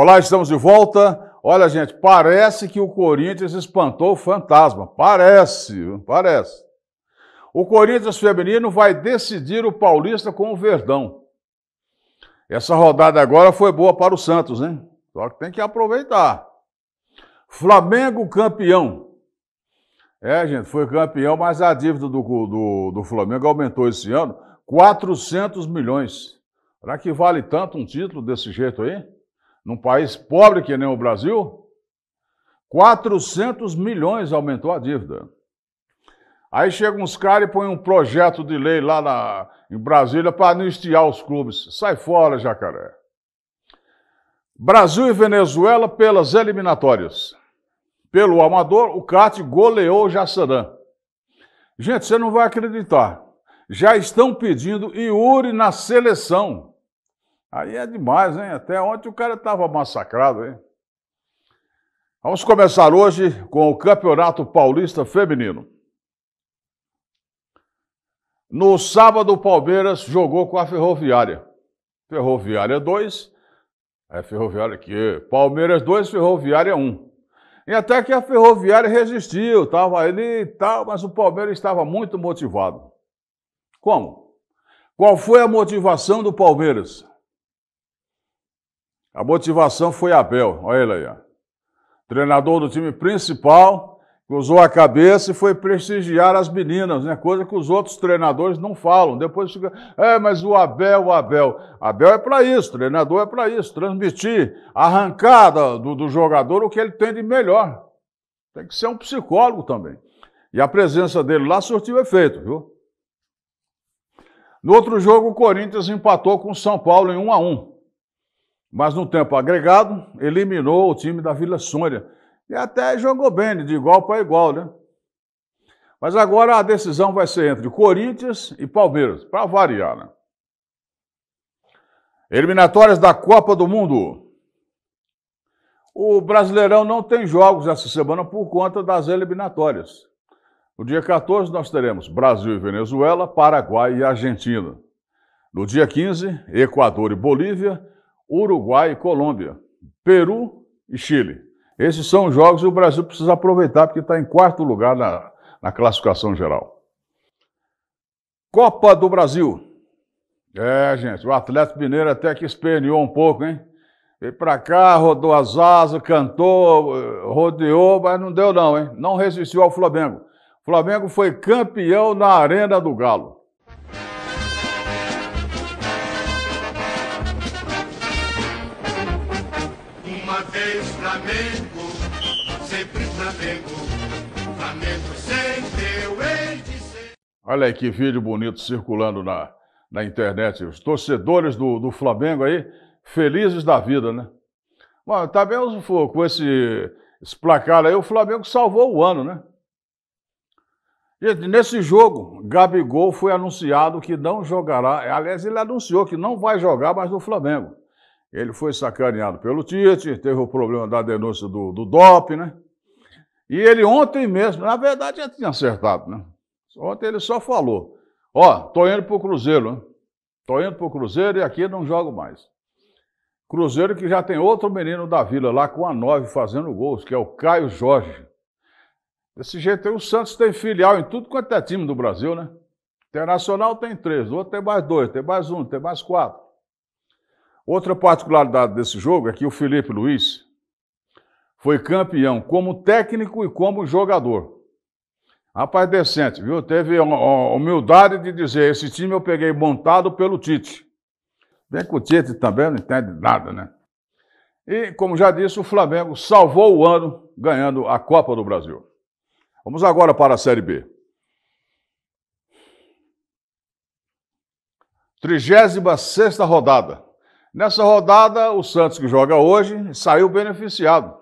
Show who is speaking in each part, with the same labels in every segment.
Speaker 1: Olá, estamos de volta. Olha, gente, parece que o Corinthians espantou o fantasma. Parece, parece. O Corinthians feminino vai decidir o Paulista com o Verdão. Essa rodada agora foi boa para o Santos, né? Só que tem que aproveitar. Flamengo campeão. É, gente, foi campeão, mas a dívida do, do, do Flamengo aumentou esse ano 400 milhões. Será que vale tanto um título desse jeito aí? num país pobre que nem o Brasil, 400 milhões aumentou a dívida. Aí chegam uns caras e põem um projeto de lei lá na, em Brasília para anistiar os clubes. Sai fora, jacaré. Brasil e Venezuela pelas eliminatórias. Pelo amador, o CAT goleou o Jassanã. Gente, você não vai acreditar. Já estão pedindo Iuri na seleção. Aí é demais, hein? Até ontem o cara estava massacrado, hein? Vamos começar hoje com o Campeonato Paulista Feminino. No sábado, o Palmeiras jogou com a Ferroviária. Ferroviária 2, é Ferroviária aqui. Palmeiras 2, Ferroviária 1. Um. E até que a Ferroviária resistiu, estava ali e tal, mas o Palmeiras estava muito motivado. Como? Qual foi a motivação do Palmeiras? A motivação foi Abel, olha ele aí, ó. treinador do time principal, usou a cabeça e foi prestigiar as meninas, né? coisa que os outros treinadores não falam. Depois fica, é, mas o Abel, o Abel. Abel é para isso, treinador é para isso, transmitir, arrancar do, do jogador o que ele tem de melhor. Tem que ser um psicólogo também. E a presença dele lá surtiu efeito, viu? No outro jogo, o Corinthians empatou com o São Paulo em 1 a 1 mas no tempo agregado, eliminou o time da Vila Sônia. E até jogou bem, de igual para igual, né? Mas agora a decisão vai ser entre Corinthians e Palmeiras, para variar, né? Eliminatórias da Copa do Mundo. O Brasileirão não tem jogos essa semana por conta das eliminatórias. No dia 14 nós teremos Brasil e Venezuela, Paraguai e Argentina. No dia 15, Equador e Bolívia, Uruguai e Colômbia, Peru e Chile. Esses são os jogos que o Brasil precisa aproveitar, porque está em quarto lugar na, na classificação geral. Copa do Brasil. É, gente, o Atlético Mineiro até que esperneou um pouco, hein? Veio para cá, rodou as asas, cantou, eh, rodeou, mas não deu não, hein? Não resistiu ao Flamengo. O Flamengo foi campeão na Arena do Galo. Olha aí que vídeo bonito circulando na, na internet. Os torcedores do, do Flamengo aí, felizes da vida, né? Mas tá mesmo com esse, esse placar aí, o Flamengo salvou o ano, né? Gente, nesse jogo, Gabigol foi anunciado que não jogará. Aliás, ele anunciou que não vai jogar mais no Flamengo. Ele foi sacaneado pelo Tite, teve o problema da denúncia do, do DOP, né? E ele ontem mesmo, na verdade, já tinha acertado, né? Ontem ele só falou: Ó, oh, tô indo pro Cruzeiro, hein? Tô indo pro Cruzeiro e aqui não jogo mais. Cruzeiro que já tem outro menino da vila lá com a nove fazendo gols, que é o Caio Jorge. Desse jeito o Santos tem filial em tudo quanto é time do Brasil, né? Internacional tem três, outro tem mais dois, tem mais um, tem mais quatro. Outra particularidade desse jogo é que o Felipe Luiz foi campeão como técnico e como jogador. Rapaz decente, viu? Teve a humildade de dizer: esse time eu peguei montado pelo Tite. Bem que o Tite também não entende nada, né? E, como já disse, o Flamengo salvou o ano ganhando a Copa do Brasil. Vamos agora para a Série B. 36 rodada. Nessa rodada, o Santos, que joga hoje, saiu beneficiado,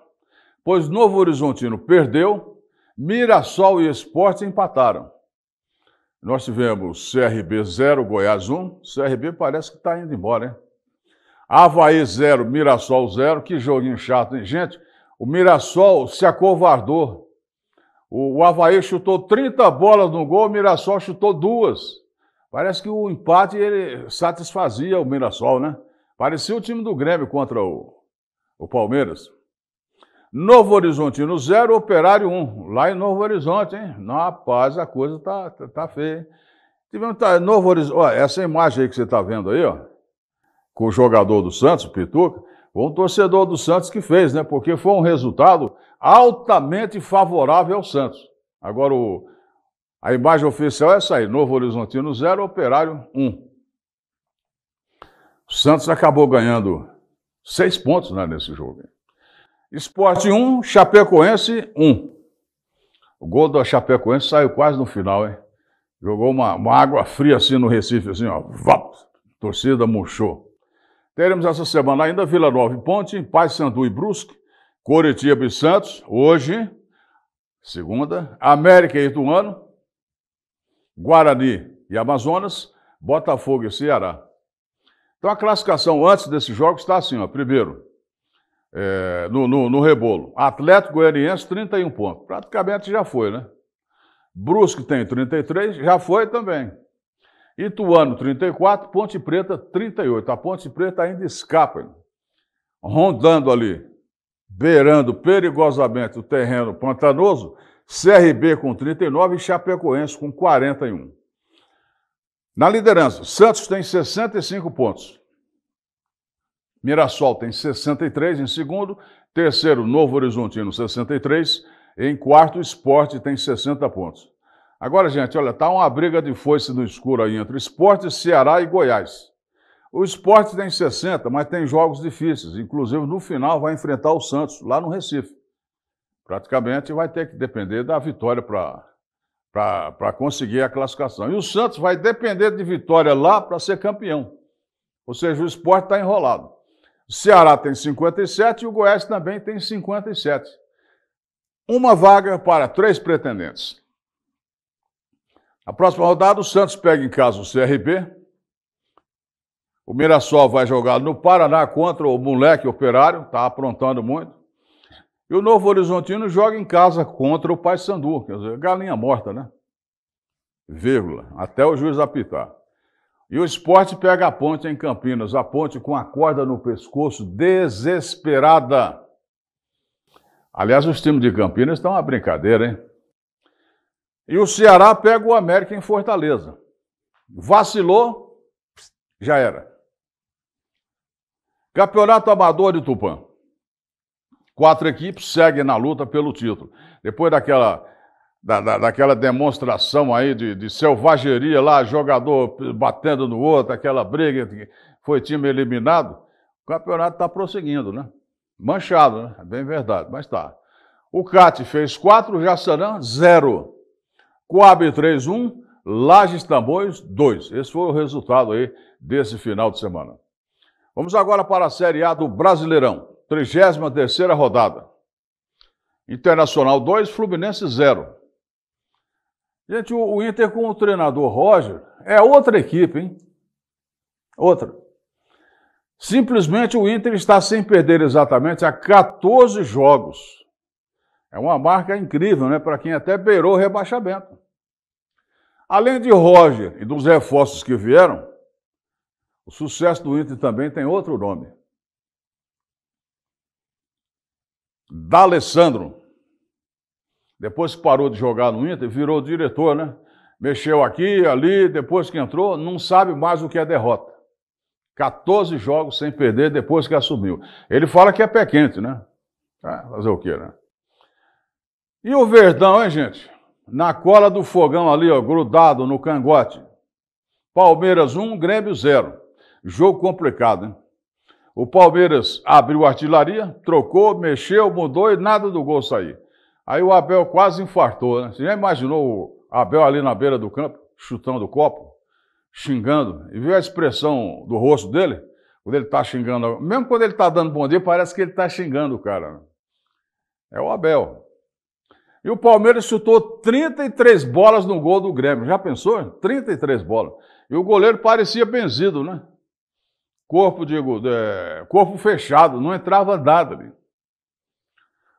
Speaker 1: pois Novo Horizontino perdeu Mirassol e Esporte empataram. Nós tivemos CRB 0, Goiás 1. CRB parece que está indo embora, hein? Havaí 0, Mirassol 0. Que joguinho chato, hein, gente? O Mirassol se acovardou. O, Havaí chutou 30 bolas no gol, o Mirassol chutou duas. Parece que o empate ele satisfazia o Mirassol, né? Parecia o time do Grêmio contra o, o Palmeiras. Novo Horizontino 0, Operário 1. Um. Lá em Novo Horizonte, hein? Rapaz, a coisa tá, tá, tá feia. Tivemos tá, Novo Horizonte. essa imagem aí que você está vendo aí, ó, com o jogador do Santos, o Pituca, foi um torcedor do Santos que fez, né? Porque foi um resultado altamente favorável ao Santos. Agora, o, a imagem oficial é essa aí: Novo Horizontino 0, Operário 1. Um. O Santos acabou ganhando seis pontos né, nesse jogo. Esporte 1, Chapecoense 1. O gol da Chapecoense saiu quase no final, hein? Jogou uma, uma água fria assim no Recife, assim, ó. Vap, torcida murchou. Teremos essa semana ainda Vila Nova e Ponte, Paysandu e Brusque, Coritiba e Santos, hoje, segunda, América e Ituano, Guarani e Amazonas, Botafogo e Ceará. Então a classificação antes desses jogos está assim, ó. Primeiro, é, no, no, no, rebolo. Atlético Goianiense, 31 pontos. Praticamente já foi, né? Brusque tem 33, já foi também. Ituano, 34, Ponte Preta, 38. A Ponte Preta ainda escapa, rondando ali, beirando perigosamente o terreno pantanoso, CRB com 39 e Chapecoense com 41. Na liderança, Santos tem 65 pontos. Mirassol tem 63 em segundo, terceiro, Novo Horizontino, 63, em quarto, Esporte tem 60 pontos. Agora, gente, olha, tá uma briga de foice no escuro aí entre Esporte, Ceará e Goiás. O Esporte tem 60, mas tem jogos difíceis, inclusive no final vai enfrentar o Santos, lá no Recife. Praticamente vai ter que depender da vitória para para conseguir a classificação. E o Santos vai depender de vitória lá para ser campeão. Ou seja, o esporte está enrolado. O Ceará tem 57 e o Goiás também tem 57. Uma vaga para três pretendentes. Na próxima rodada, o Santos pega em casa o CRB. O Mirassol vai jogar no Paraná contra o Moleque Operário, está aprontando muito. E o Novo Horizontino joga em casa contra o Paysandu, quer dizer, galinha morta, né? Vírgula, até o juiz apitar. E o esporte pega a ponte em Campinas, a ponte com a corda no pescoço, desesperada. Aliás, os times de Campinas estão uma brincadeira, hein? E o Ceará pega o América em Fortaleza. Vacilou, já era. Campeonato Amador de Tupã. Quatro equipes seguem na luta pelo título. Depois daquela da, da, daquela demonstração aí de, de, selvageria lá, jogador batendo no outro, aquela briga, foi time eliminado, o campeonato está prosseguindo, né? Manchado, né? É bem verdade, mas tá. O CAT fez 4, Jaçanã, 0. Coab 3, 1. Lages Tambores, 2. Esse foi o resultado aí desse final de semana. Vamos agora para a Série A do Brasileirão, 33 rodada. Internacional 2, Fluminense 0. Gente, o Inter com o treinador Roger é outra equipe, hein? Outra. Simplesmente o Inter está sem perder exatamente há 14 jogos. É uma marca incrível, né? Para quem até beirou o rebaixamento. Além de Roger e dos reforços que vieram, o sucesso do Inter também tem outro nome. D'Alessandro. Depois que parou de jogar no Inter, virou diretor, né? Mexeu aqui, ali, depois que entrou, não sabe mais o que é derrota. 14 jogos sem perder depois que assumiu. Ele fala que é pé quente, né? Ah, fazer o quê, né? E o Verdão, hein, gente? Na cola do fogão ali, ó, grudado no cangote. Palmeiras 1, Grêmio 0. Jogo complicado, hein? O Palmeiras abriu artilharia, trocou, mexeu, mudou e nada do gol sair. Aí o Abel quase infartou, né? Você já imaginou o Abel ali na beira do campo, chutando o copo, xingando, e viu a expressão do rosto dele? Quando ele está xingando, mesmo quando ele está dando bom dia, parece que ele está xingando o cara. Né? É o Abel. E o Palmeiras chutou 33 bolas no gol do Grêmio. Já pensou? 33 bolas. E o goleiro parecia benzido, né? Corpo, digo, é, corpo fechado, não entrava nada. ali.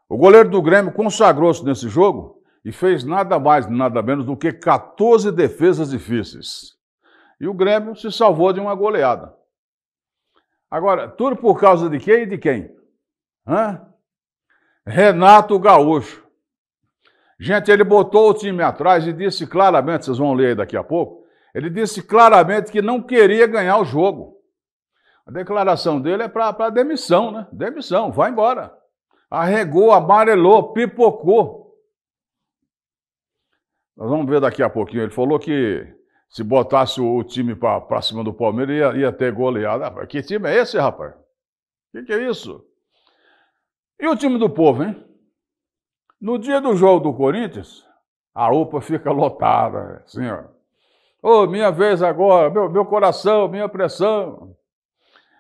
Speaker 1: O goleiro do Grêmio consagrou-se nesse jogo e fez nada mais, nada menos do que 14 defesas difíceis. E o Grêmio se salvou de uma goleada. Agora, tudo por causa de quem e de quem? Hã? Renato Gaúcho. Gente, ele botou o time atrás e disse claramente, vocês vão ler aí daqui a pouco, ele disse claramente que não queria ganhar o jogo. A declaração dele é para demissão, né? Demissão, vai embora. Arregou, amarelou, pipocou. Nós vamos ver daqui a pouquinho. Ele falou que se botasse o time para cima do Palmeiras, ia, ia ter goleada. Ah, que time é esse, rapaz? O que, que é isso? E o time do povo, hein? No dia do jogo do Corinthians, a UPA fica lotada, assim, ó. Ô, oh, minha vez agora, meu, meu coração, minha pressão.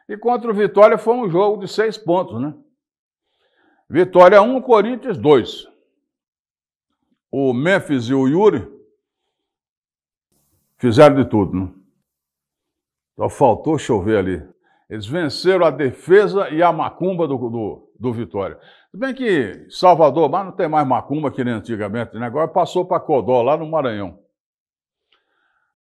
Speaker 1: E contra o Vitória foi um jogo de seis pontos, né? Vitória 1, Corinthians 2. O Memphis e o Yuri fizeram de tudo, né? Só faltou chover ali. Eles venceram a defesa e a macumba do, do, do Vitória. Se bem que Salvador, mas não tem mais macumba que nem antigamente, né? Agora passou para Codó, lá no Maranhão.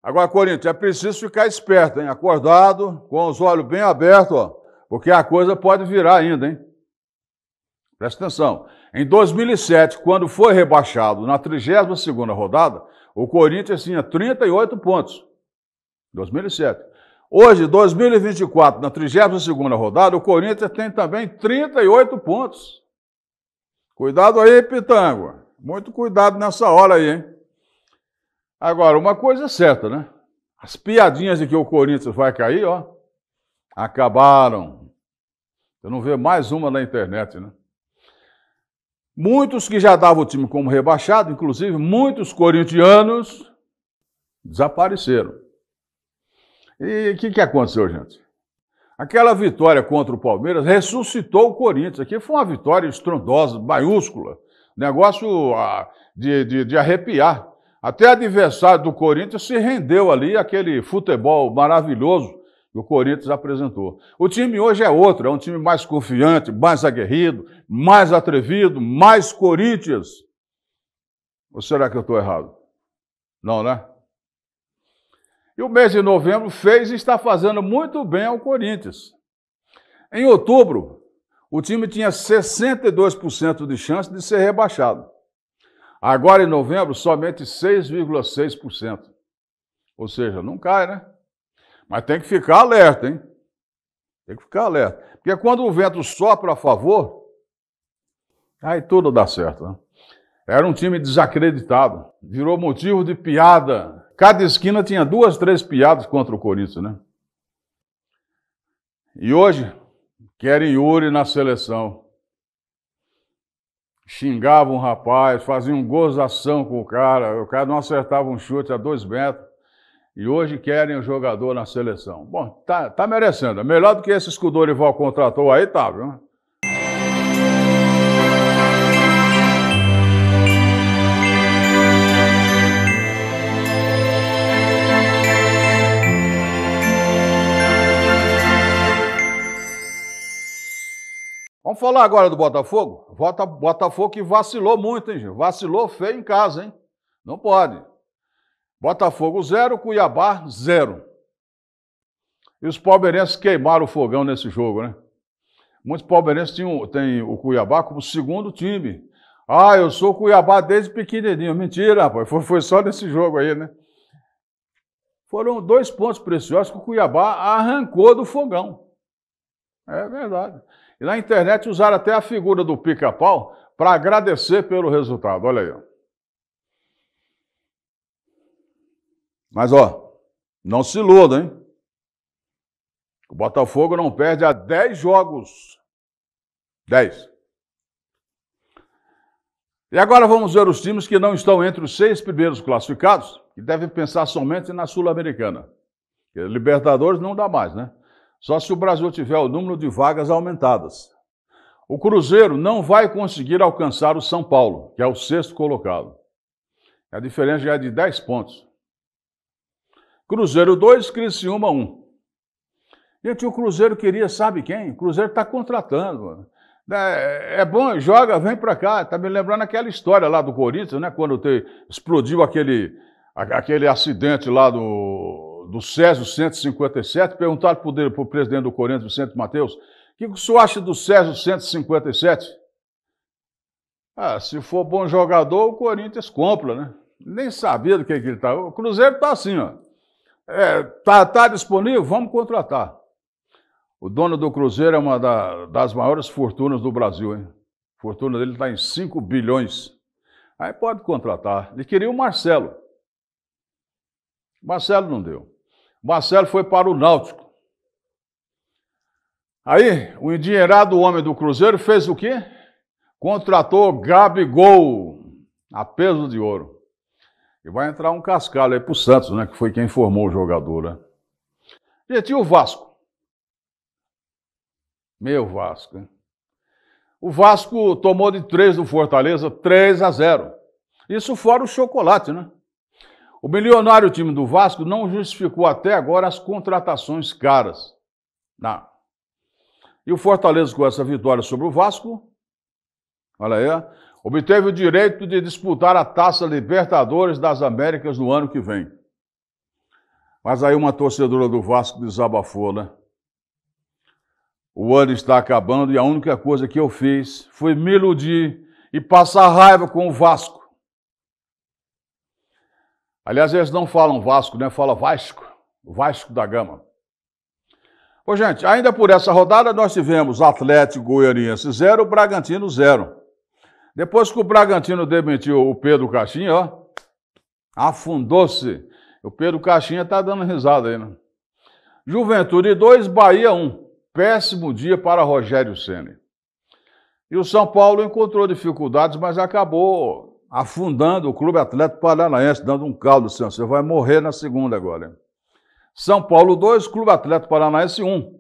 Speaker 1: Agora, Corinthians, é preciso ficar esperto, hein? Acordado, com os olhos bem abertos, ó, porque a coisa pode virar ainda, hein? Presta atenção. Em 2007, quando foi rebaixado na 32ª rodada, o Corinthians tinha 38 pontos. 2007. Hoje, 2024, na 32ª rodada, o Corinthians tem também 38 pontos. Cuidado aí, Pitanga. Muito cuidado nessa hora aí, hein? Agora, uma coisa é certa, né? As piadinhas de que o Corinthians vai cair, ó, acabaram. Eu não vejo mais uma na internet, né? Muitos que já davam o time como rebaixado, inclusive muitos corintianos, desapareceram. E o que, que aconteceu, gente? Aquela vitória contra o Palmeiras ressuscitou o Corinthians. Aqui foi uma vitória estrondosa, maiúscula. Negócio ah, de, de, de arrepiar. Até adversário do Corinthians se rendeu ali aquele futebol maravilhoso que o Corinthians apresentou. O time hoje é outro, é um time mais confiante, mais aguerrido, mais atrevido, mais Corinthians. Ou será que eu estou errado? Não, né? E o mês de novembro fez e está fazendo muito bem ao Corinthians. Em outubro, o time tinha 62% de chance de ser rebaixado. Agora, em novembro, somente 6,6%. Ou seja, não cai, né? Mas tem que ficar alerta, hein? Tem que ficar alerta. Porque quando o vento sopra a favor, aí tudo dá certo, né? Era um time desacreditado. Virou motivo de piada. Cada esquina tinha duas, três piadas contra o Corinthians, né? E hoje, querem Yuri na seleção. Xingavam um rapaz, faziam gozação com o cara. O cara não acertava um chute a dois metros e hoje querem o jogador na seleção. Bom, tá, tá merecendo. É melhor do que esse que Ival contratou aí, tá, viu? Vamos falar agora do Botafogo? Botafogo que vacilou muito, hein, gente? Vacilou feio em casa, hein? Não pode. Botafogo 0, Cuiabá 0. E os palmeirenses queimaram o fogão nesse jogo, né? Muitos palmeirenses tinham, têm o Cuiabá como segundo time. Ah, eu sou Cuiabá desde pequenininho. Mentira, rapaz. Foi, foi só nesse jogo aí, né? Foram dois pontos preciosos que o Cuiabá arrancou do fogão. É verdade. E na internet usaram até a figura do pica-pau para agradecer pelo resultado. Olha aí. Mas, ó, não se iluda, hein? O Botafogo não perde há 10 jogos. 10. E agora vamos ver os times que não estão entre os seis primeiros classificados que devem pensar somente na Sul-Americana. Libertadores não dá mais, né? Só se o Brasil tiver o número de vagas aumentadas. O Cruzeiro não vai conseguir alcançar o São Paulo, que é o sexto colocado. A diferença já é de 10 pontos. Cruzeiro 2, Criciúma 1. Um. Gente, o Cruzeiro queria, sabe quem? O Cruzeiro está contratando. É, é bom, joga, vem para cá. Está me lembrando aquela história lá do Corinthians, né? Quando te, explodiu aquele, aquele acidente lá do, do Césio 157. Perguntaram para o presidente do Corinthians, Vicente Mateus, o que, que o senhor acha do Césio 157? Ah, se for bom jogador, o Corinthians compra, né? Nem sabia do que, que ele está. O Cruzeiro está assim, ó. Está é, tá, tá disponível? Vamos contratar. O dono do Cruzeiro é uma da, das maiores fortunas do Brasil, hein? A fortuna dele está em 5 bilhões. Aí pode contratar. Ele queria o Marcelo. Marcelo não deu. Marcelo foi para o Náutico. Aí, o endinheirado homem do Cruzeiro fez o quê? Contratou Gabigol a peso de ouro. E vai entrar um cascalho aí pro Santos, né? Que foi quem formou o jogador, né? Gente, e o Vasco? Meu Vasco, hein? O Vasco tomou de 3 do Fortaleza, 3 a 0. Isso fora o chocolate, né? O milionário time do Vasco não justificou até agora as contratações caras. Não. E o Fortaleza com essa vitória sobre o Vasco, olha aí, obteve o direito de disputar a Taça Libertadores das Américas no ano que vem. Mas aí uma torcedora do Vasco desabafou, né? O ano está acabando e a única coisa que eu fiz foi me iludir e passar raiva com o Vasco. Aliás, eles não falam Vasco, né? Fala Vasco, Vasco da Gama. Pois gente, ainda por essa rodada nós tivemos Atlético Goianiense 0, Bragantino 0. Depois que o Bragantino demitiu o Pedro Caixinha, ó, afundou-se. O Pedro Caixinha tá dando risada aí, né? Juventude 2, Bahia 1. Um. Péssimo dia para Rogério Ceni. E o São Paulo encontrou dificuldades, mas acabou afundando o Clube Atlético Paranaense, dando um caldo, senhor. você vai morrer na segunda agora. Hein? São Paulo 2, Clube Atlético Paranaense 1. Um.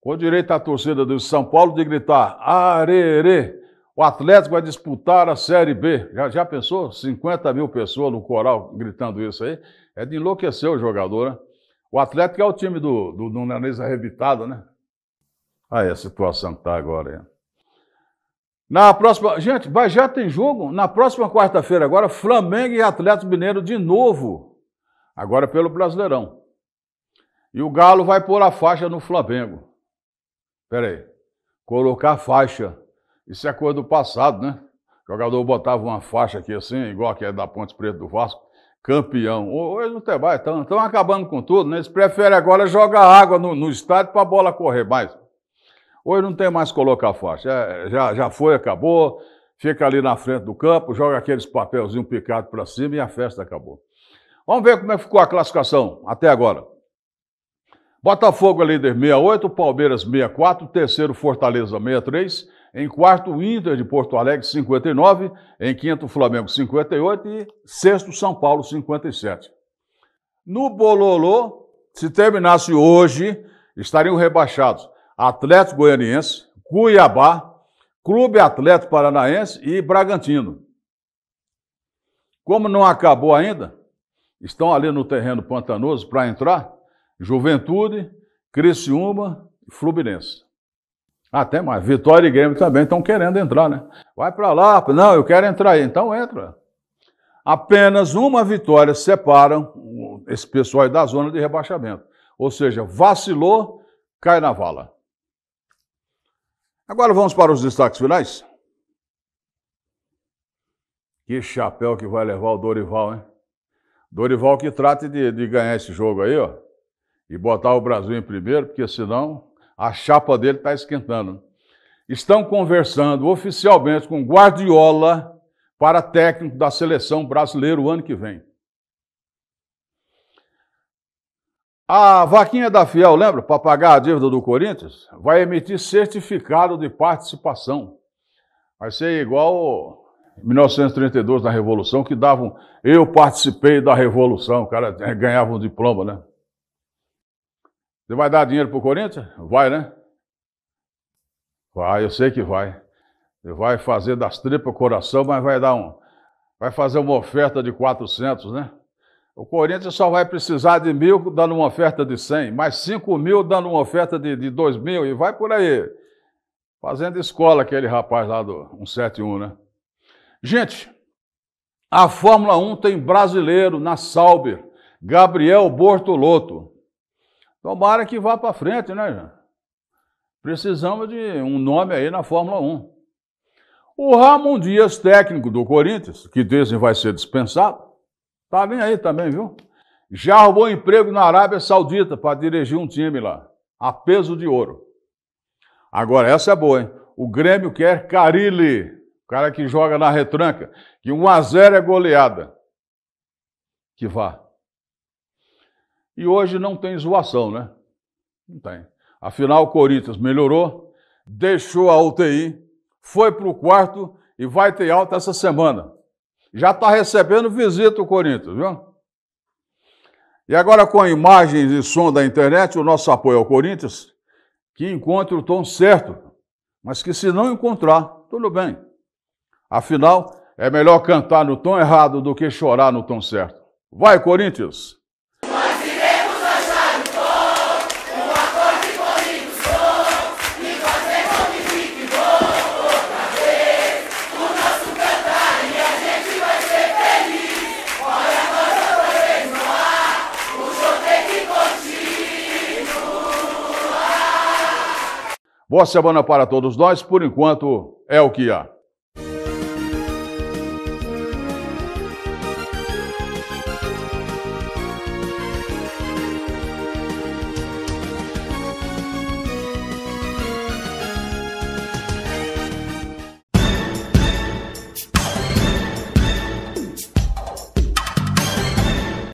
Speaker 1: Com direito à torcida do São Paulo de gritar arerê o Atlético vai disputar a Série B. Já, já pensou? 50 mil pessoas no coral gritando isso aí. É de enlouquecer o jogador, né? O Atlético é o time do, do, do arrebitado, né? Aí a situação que tá agora. Na próxima. Gente, mas já tem jogo. Na próxima quarta-feira, agora, Flamengo e Atlético Mineiro de novo. Agora pelo Brasileirão. E o Galo vai pôr a faixa no Flamengo. Peraí. Colocar faixa isso é coisa do passado, né? O jogador botava uma faixa aqui assim, igual que é da Ponte Preta do Vasco, campeão. Hoje não tem mais, estão acabando com tudo, né? Eles preferem agora jogar água no, no estádio para a bola correr mais. Hoje não tem mais colocar faixa, é, já, já foi, acabou, fica ali na frente do campo, joga aqueles papelzinhos picados para cima e a festa acabou. Vamos ver como é que ficou a classificação até agora. Botafogo é líder 68, Palmeiras 64, terceiro Fortaleza 63, em quarto Inter de Porto Alegre 59, em quinto Flamengo 58 e sexto São Paulo 57. No Bololô, se terminasse hoje, estariam rebaixados Atlético Goianiense, Cuiabá, Clube Atlético Paranaense e Bragantino. Como não acabou ainda, estão ali no terreno pantanoso para entrar, Juventude, Criciúma e Fluminense. Até mais. Vitória e Grêmio também estão querendo entrar, né? Vai para lá. Não, eu quero entrar aí. Então entra. Apenas uma vitória separa esse pessoal da zona de rebaixamento. Ou seja, vacilou, cai na vala. Agora vamos para os destaques finais. Que chapéu que vai levar o Dorival, hein? Dorival que trate de, de ganhar esse jogo aí, ó e botar o Brasil em primeiro, porque senão a chapa dele está esquentando. Estão conversando oficialmente com Guardiola para técnico da seleção brasileira o ano que vem. A vaquinha da Fiel, lembra? Para pagar a dívida do Corinthians, vai emitir certificado de participação. Vai ser igual 1932 na Revolução, que davam. Eu participei da Revolução, o cara ganhava um diploma, né? Você vai dar dinheiro para o Corinthians? Vai, né? Vai, eu sei que vai. Vai fazer das tripas coração, mas vai dar um. Vai fazer uma oferta de 400, né? O Corinthians só vai precisar de mil dando uma oferta de 100, mais 5 mil dando uma oferta de, de 2 mil e vai por aí. Fazendo escola aquele rapaz lá do 171, né? Gente, a Fórmula 1 tem brasileiro na Sauber, Gabriel Bortolotto. Tomara que vá para frente, né, Jean? Precisamos de um nome aí na Fórmula 1. O Ramon Dias, técnico do Corinthians, que dizem vai ser dispensado, tá nem aí também, viu? Já arrumou emprego na Arábia Saudita para dirigir um time lá, a peso de ouro. Agora, essa é boa, hein? O Grêmio quer Carilli, o cara que joga na retranca, que 1 x 0 é goleada. Que vá. E hoje não tem zoação, né? Não tem. Afinal, o Corinthians melhorou, deixou a UTI, foi para o quarto e vai ter alta essa semana. Já está recebendo visita o Corinthians, viu? E agora, com imagens e som da internet, o nosso apoio ao Corinthians, que encontre o tom certo, mas que se não encontrar, tudo bem. Afinal, é melhor cantar no tom errado do que chorar no tom certo. Vai, Corinthians! Boa semana para todos nós. Por enquanto, é o que há.